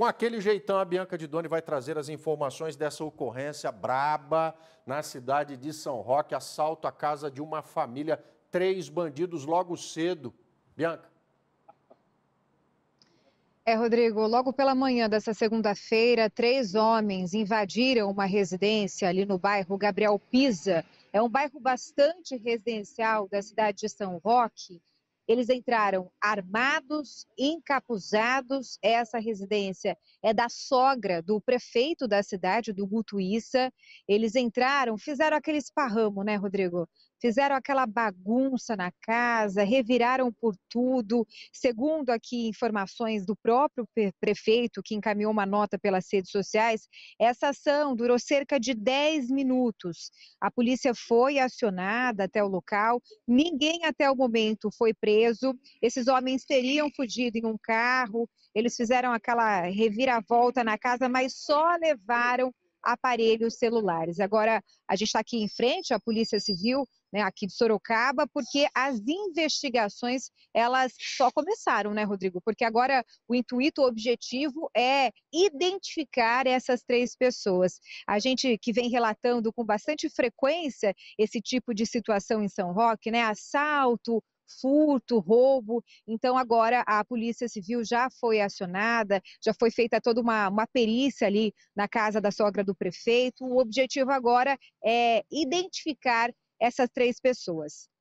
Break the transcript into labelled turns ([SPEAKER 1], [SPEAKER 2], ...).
[SPEAKER 1] Com aquele jeitão, a Bianca de Doni vai trazer as informações dessa ocorrência braba na cidade de São Roque, assalto à casa de uma família, três bandidos logo cedo. Bianca.
[SPEAKER 2] É, Rodrigo, logo pela manhã dessa segunda-feira, três homens invadiram uma residência ali no bairro Gabriel Pisa. É um bairro bastante residencial da cidade de São Roque. Eles entraram armados, encapuzados. Essa residência é da sogra do prefeito da cidade, do Gutuíça. Eles entraram, fizeram aquele esparramo, né, Rodrigo? Fizeram aquela bagunça na casa, reviraram por tudo. Segundo aqui informações do próprio prefeito, que encaminhou uma nota pelas redes sociais, essa ação durou cerca de 10 minutos. A polícia foi acionada até o local, ninguém até o momento foi preso preso. Esses homens teriam fugido em um carro, eles fizeram aquela reviravolta na casa, mas só levaram aparelhos celulares. Agora, a gente está aqui em frente à Polícia Civil, né, aqui de Sorocaba, porque as investigações, elas só começaram, né, Rodrigo? Porque agora o intuito, o objetivo é identificar essas três pessoas. A gente que vem relatando com bastante frequência esse tipo de situação em São Roque, né, assalto, furto, roubo. Então, agora a Polícia Civil já foi acionada, já foi feita toda uma, uma perícia ali na casa da sogra do prefeito. O objetivo agora é identificar essas três pessoas.